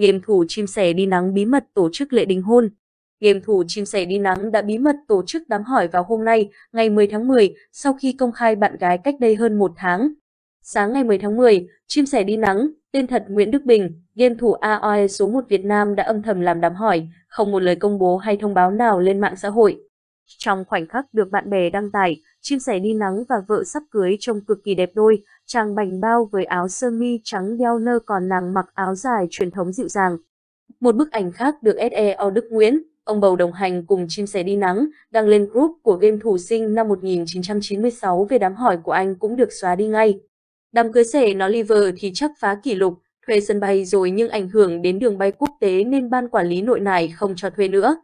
game thủ chim sẻ đi nắng bí mật tổ chức lễ đính hôn. Game thủ chim sẻ đi nắng đã bí mật tổ chức đám hỏi vào hôm nay, ngày 10 tháng 10, sau khi công khai bạn gái cách đây hơn một tháng. Sáng ngày 10 tháng 10, chim sẻ đi nắng, tên thật Nguyễn Đức Bình, game thủ AOE số 1 Việt Nam đã âm thầm làm đám hỏi, không một lời công bố hay thông báo nào lên mạng xã hội. Trong khoảnh khắc được bạn bè đăng tải, chim sẻ đi nắng và vợ sắp cưới trông cực kỳ đẹp đôi, chàng bành bao với áo sơ mi trắng đeo nơ còn nàng mặc áo dài truyền thống dịu dàng. Một bức ảnh khác được SEO Đức Nguyễn, ông bầu đồng hành cùng chim sẻ đi nắng, đăng lên group của game thủ sinh năm 1996 về đám hỏi của anh cũng được xóa đi ngay. Đám cưới sẻ nó liver thì chắc phá kỷ lục, thuê sân bay rồi nhưng ảnh hưởng đến đường bay quốc tế nên ban quản lý nội này không cho thuê nữa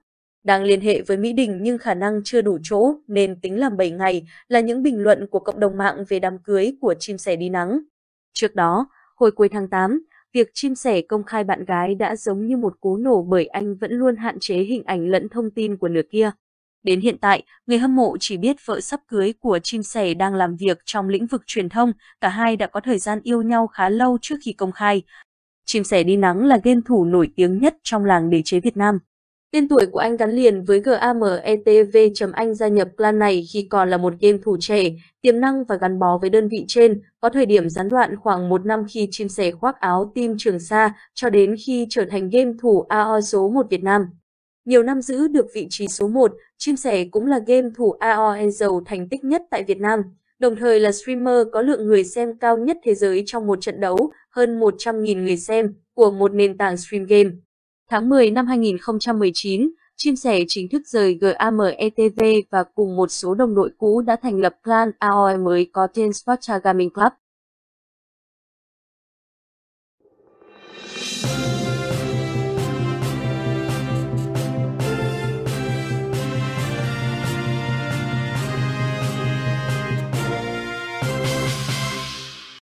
đang liên hệ với Mỹ Đình nhưng khả năng chưa đủ chỗ nên tính làm 7 ngày là những bình luận của cộng đồng mạng về đám cưới của chim sẻ đi nắng. Trước đó, hồi cuối tháng 8, việc chim sẻ công khai bạn gái đã giống như một cú nổ bởi anh vẫn luôn hạn chế hình ảnh lẫn thông tin của nửa kia. Đến hiện tại, người hâm mộ chỉ biết vợ sắp cưới của chim sẻ đang làm việc trong lĩnh vực truyền thông, cả hai đã có thời gian yêu nhau khá lâu trước khi công khai. Chim sẻ đi nắng là game thủ nổi tiếng nhất trong làng đế chế Việt Nam. Tên tuổi của anh gắn liền với GAMETV.anh gia nhập clan này khi còn là một game thủ trẻ, tiềm năng và gắn bó với đơn vị trên, có thời điểm gián đoạn khoảng một năm khi chim sẻ khoác áo team Trường Sa cho đến khi trở thành game thủ AO số 1 Việt Nam. Nhiều năm giữ được vị trí số 1, chim sẻ cũng là game thủ AOE giàu thành tích nhất tại Việt Nam, đồng thời là streamer có lượng người xem cao nhất thế giới trong một trận đấu, hơn 100.000 người xem, của một nền tảng stream game. Tháng 10 năm 2019, chim sẻ chính thức rời GAMETV và cùng một số đồng đội cũ đã thành lập clan AOI e mới có tên Sparta Gaming Club.